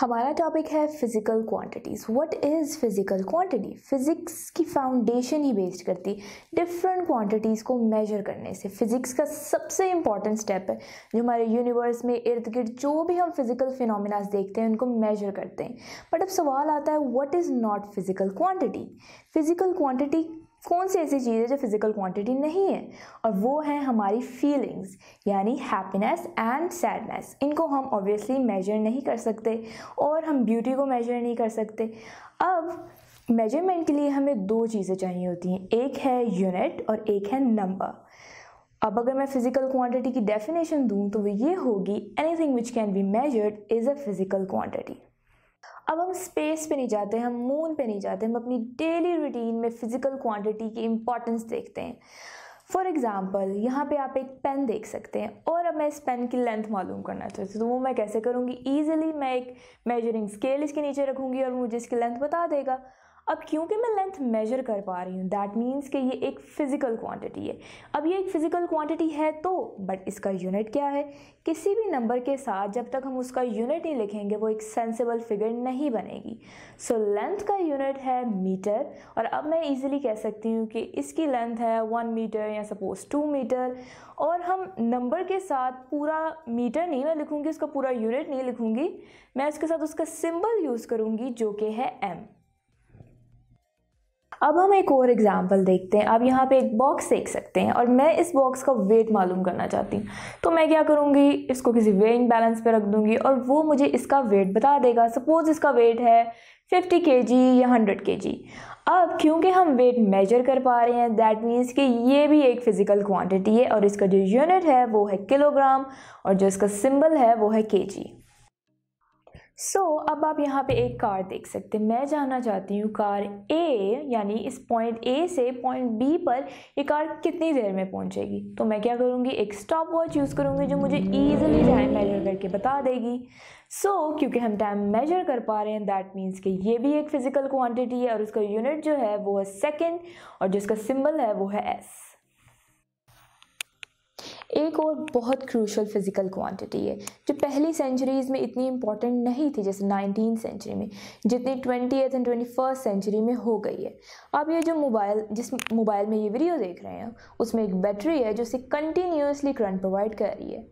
हमारा टॉपिक है physical quantities what is physical quantity physics की फाउंडेशन ही बेस्ड करती डिफरेंट क्वांटिटीज़ को मेजर करने से फिज़िक्स का सबसे इंपॉर्टेंट स्टेप है जो हमारे यूनिवर्स में इर्द गिर्द जो भी हम फिज़िकल फिनोमिनाज देखते हैं उनको मेजर करते हैं बट अब सवाल आता है what is not physical quantity physical quantity कौन सी ऐसी चीज़ है जो फिज़िकल क्वांटिटी नहीं है और वो है हमारी फीलिंग्स यानी हैप्पीनेस एंड सैडनेस इनको हम ऑब्वियसली मेजर नहीं कर सकते और हम ब्यूटी को मेजर नहीं कर सकते अब मेजरमेंट के लिए हमें दो चीज़ें चाहिए होती हैं एक है यूनिट और एक है नंबर अब अगर मैं फिज़िकल क्वांटिटी की डेफिनेशन दूँ तो वो ये होगी anything which can be measured is a physical quantity अब हम स्पेस पे नहीं जाते हम मून पे नहीं जाते हम अपनी डेली रूटीन में फ़िज़िकल क्वांटिटी की इम्पॉर्टेंस देखते हैं फॉर एग्ज़ाम्पल यहाँ पे आप एक पेन देख सकते हैं और अब मैं इस पेन की लेंथ मालूम करना चाहती हूँ तो वो मैं कैसे करूँगी ईजिली मैं एक मेजरिंग स्केल इसके नीचे रखूँगी और मुझे इसकी लेंथ बता देगा अब क्योंकि मैं लेंथ मेजर कर पा रही हूँ दैट मीन्स कि ये एक फ़िज़िकल क्वांटिटी है अब ये एक फ़िज़िकल क्वांटिटी है तो बट इसका यूनिट क्या है किसी भी नंबर के साथ जब तक हम उसका यूनिट नहीं लिखेंगे वो एक सेंसिबल फिगर नहीं बनेगी सो so, लेंथ का यूनिट है मीटर और अब मैं ईज़िली कह सकती हूँ कि इसकी लेंथ है वन मीटर या सपोज़ टू मीटर और हम नंबर के साथ पूरा मीटर नहीं मैं लिखूँगी उसका पूरा यूनिट नहीं लिखूँगी मैं उसके साथ उसका सिम्बल यूज़ करूँगी जो कि है एम अब हम एक और एग्ज़ाम्पल देखते हैं आप यहाँ पे एक बॉक्स देख सकते हैं और मैं इस बॉक्स का वेट मालूम करना चाहती हूँ तो मैं क्या करूँगी इसको किसी वेइंग बैलेंस पे रख दूँगी और वो मुझे इसका वेट बता देगा सपोज़ इसका वेट है फिफ्टी के जी या हंड्रेड के जी अब क्योंकि हम वेट मेजर कर पा रहे हैं दैट मीन्स कि ये भी एक फ़िज़िकल क्वांटिटी है और इसका जो यूनिट है वो है किलोग्राम और जो इसका सिंबल है वो है के जी सो so, अब आप यहाँ पे एक कार देख सकते हैं मैं जानना चाहती हूँ कार ए यानी इस पॉइंट ए से पॉइंट बी पर ये कार कितनी देर में पहुँचेगी तो मैं क्या करूँगी एक स्टॉप वॉच यूज़ करूँगी जो मुझे ईजिली टाइम मेजर करके बता देगी सो so, क्योंकि हम टाइम मेजर कर पा रहे हैं दैट मीन्स कि ये भी एक फ़िज़िकल क्वान्टिटी है और उसका यूनिट जो है वो है सेकेंड और जिसका सिम्बल है वो है एस एक और बहुत क्रूशल फिज़िकल क्वांटिटी है जो पहली सेंचुरीज़ में इतनी इंपॉर्टेंट नहीं थी जैसे नाइनटीन सेंचुरी में जितनी twenty eighth and twenty first century में हो गई है अब ये जो मोबाइल जिस मोबाइल में ये वीडियो देख रहे हैं उसमें एक बैटरी है जो इसे कंटिन्यूसली करंट प्रोवाइड कर रही है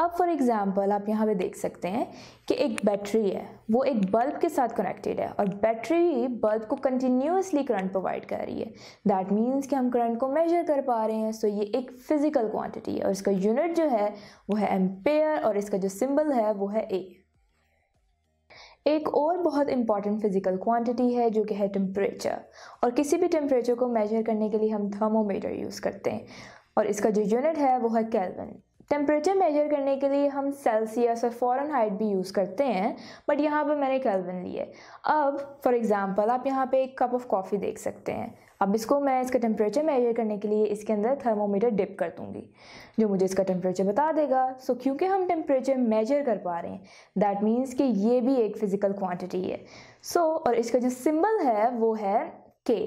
अब फॉर एग्जाम्पल आप यहाँ पे देख सकते हैं कि एक बैटरी है वो एक बल्ब के साथ कनेक्टेड है और बैटरी बल्ब को कंटिन्यूसली करंट प्रोवाइड कर रही है दैट मीन्स कि हम करंट को मेजर कर पा रहे हैं सो ये एक फिजिकल क्वांटिटी है और इसका यूनिट जो है वो है एम्पेयर और इसका जो सिंबल है वो है ए एक और बहुत इंपॉर्टेंट फिजिकल क्वांटिटी है जो कि है टेम्परेचर और किसी भी टेम्परेचर को मेजर करने के लिए हम थर्मोमीटर यूज़ करते हैं और इसका जो यूनिट है वो है कैलविन टेम्परेचर मेजर करने के लिए हम सेल्सियस और फॉरन हाइट भी यूज़ करते हैं बट यहाँ पर मैंने कैलविन लिए अब फॉर एग्ज़ाम्पल आप यहाँ पे एक कप ऑफ कॉफ़ी देख सकते हैं अब इसको मैं इसका टेम्परेचर मेजर करने के लिए इसके अंदर थर्मोमीटर डिप कर दूँगी जो मुझे इसका टेम्परेचर बता देगा सो so, क्योंकि हम टेम्परेचर मेजर कर पा रहे हैं दैट मीन्स कि ये भी एक फ़िज़िकल क्वान्टिटी है सो so, और इसका जो सिम्बल है वो है के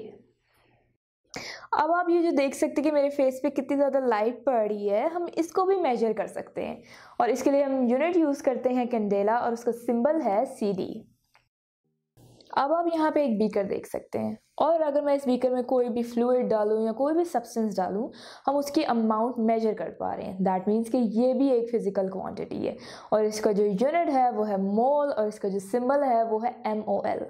अब आप ये जो देख सकते हैं कि मेरे फेस पे कितनी ज़्यादा लाइट पड़ रही है हम इसको भी मेजर कर सकते हैं और इसके लिए हम यूनिट यूज़ करते हैं कैंडेला और उसका सिंबल है सी डी अब आप यहाँ पे एक बीकर देख सकते हैं और अगर मैं इस बीकर में कोई भी फ्लूड डालूँ या कोई भी सब्सटेंस डालूँ हम उसकी अमाउंट मेजर कर पा रहे हैं दैट मीन्स कि ये भी एक फिज़िकल क्वांटिटी है और इसका जो यूनिट है वो है मोल और इसका जो सिंबल है वो है M O L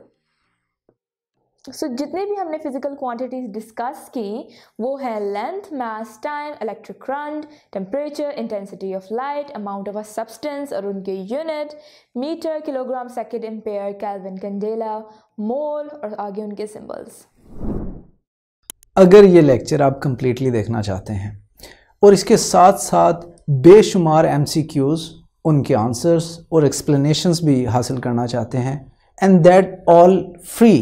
so so, जितने भी हमने फिजिकल क्वांटिटीज डिस्कस की वो है length mass time electric current temperature intensity of light amount of a substance और उनके unit metre kilogram second ampere kelvin candela mole और आगे उनके सिंबल्स अगर ये लेक्चर आप कंप्लीटली देखना चाहते हैं और इसके साथ साथ बेशुमार एम उनके आंसर्स और एक्सप्लेनेशंस भी हासिल करना चाहते हैं एंड दैट ऑल फ्री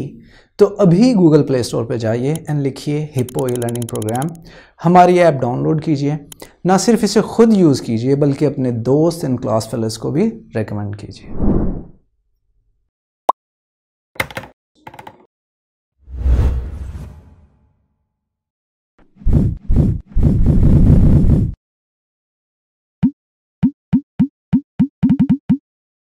तो अभी गूगल प्ले स्टोर पर जाइए एंड लिखिए हिप्पो ई लर्निंग प्रोग्राम हमारी ऐप डाउनलोड कीजिए ना सिर्फ इसे खुद यूज़ कीजिए बल्कि अपने दोस्त एंड क्लास फेलोज़ को भी रिकमेंड कीजिए